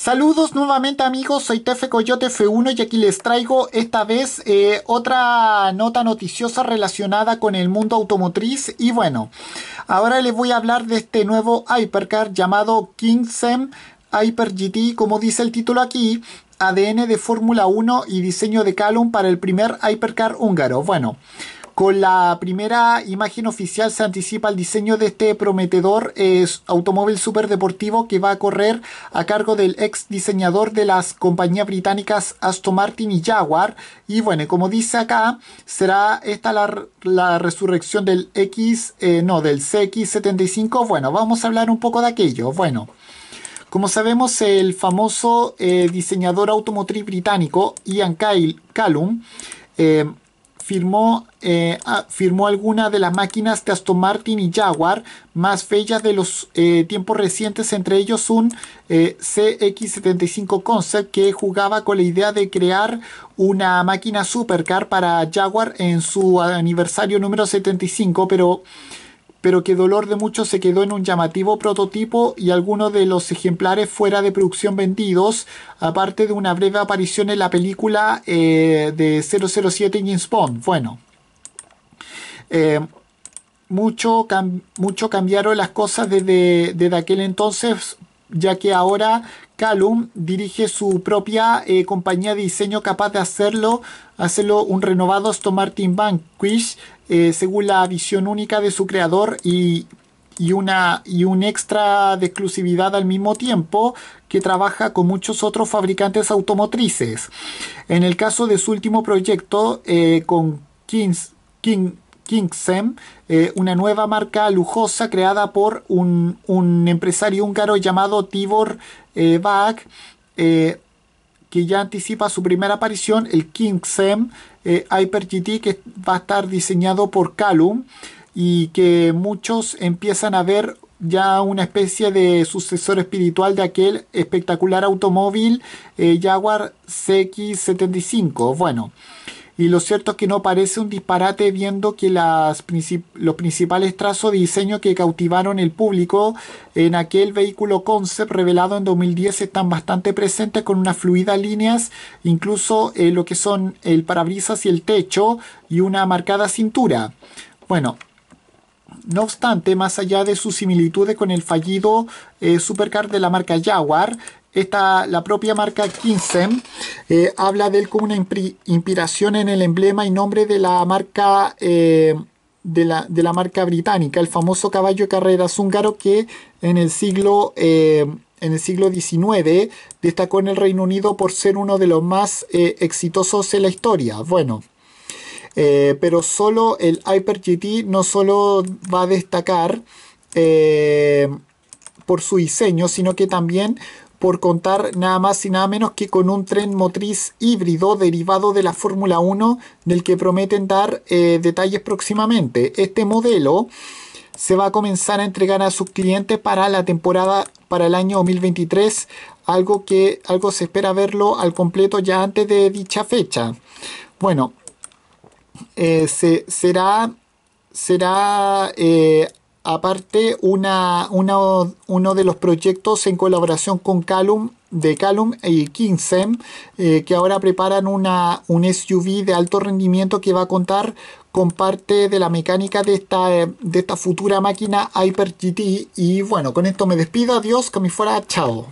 Saludos nuevamente amigos, soy Tefe Coyote F1 y aquí les traigo esta vez eh, otra nota noticiosa relacionada con el mundo automotriz y bueno, ahora les voy a hablar de este nuevo hypercar llamado Kingsem Hyper GT como dice el título aquí, ADN de Fórmula 1 y diseño de Calum para el primer hypercar húngaro. Bueno, con la primera imagen oficial se anticipa el diseño de este prometedor eh, automóvil superdeportivo que va a correr a cargo del ex diseñador de las compañías británicas Aston Martin y Jaguar. Y bueno, como dice acá, será esta la, resurrección del X, eh, no, del CX75. Bueno, vamos a hablar un poco de aquello. Bueno. Como sabemos, el famoso eh, diseñador automotriz británico Ian Callum firmó, eh, ah, firmó algunas de las máquinas de Aston Martin y Jaguar más bellas de los eh, tiempos recientes, entre ellos un eh, CX75 Concept que jugaba con la idea de crear una máquina supercar para Jaguar en su aniversario número 75, pero pero que dolor de mucho se quedó en un llamativo prototipo y algunos de los ejemplares fuera de producción vendidos, aparte de una breve aparición en la película eh, de 007 In Bond. Bueno. Eh, mucho, mucho cambiaron las cosas desde, desde aquel entonces ya que ahora Calum dirige su propia eh, compañía de diseño capaz de hacerlo, hacerlo un renovado Aston Martin Vanquish, eh, según la visión única de su creador y, una, y un extra de exclusividad al mismo tiempo que trabaja con muchos otros fabricantes automotrices. En el caso de su último proyecto, eh, con Kings, King Kingsem, eh, una nueva marca lujosa creada por un, empresario húngaro llamado Tibor eh, eh, que ya anticipa su primera aparición, el Kingsem eh, Hyper GT, que va a estar diseñado por Calum y que muchos empiezan a ver ya una especie de sucesor espiritual de aquel espectacular automóvil Jaguar CX75. Bueno. Y lo cierto es que no parece un disparate viendo que las los principales trazos de diseño que cautivaron el público en aquel vehículo concept revelado en 2010 están bastante presentes con unas fluidas líneas, incluso eh, lo que son el parabrisas y el techo y una marcada cintura. Bueno, no obstante, más allá de sus similitudes con el fallido eh, supercar de la marca Jaguar, esta, la propia marca Kinsem eh, habla de él como una inspiración en el emblema y nombre de la marca eh, de, la, marca británica, el famoso caballo de carreras húngaro que en el siglo en el siglo XIX destacó en el Reino Unido por ser uno de los más exitosos en la historia. Bueno, eh, pero solo el Hyper GT no solo va a destacar eh, por su diseño, sino que también por contar nada más y nada menos que con un tren motriz híbrido derivado de la Fórmula 1 del que prometen dar eh, detalles próximamente. Este modelo se va a comenzar a entregar a sus clientes para la temporada para el año 2023, algo que algo se espera verlo al completo ya antes de dicha fecha. Bueno, eh, se, será, será eh, aparte uno de los proyectos en colaboración con Calum de Calum y Kinsem eh, que ahora preparan una, un SUV de alto rendimiento que va a contar con parte de la mecánica de esta, de esta futura máquina Hyper GT y bueno, con esto me despido, adiós, que me fuera, chao.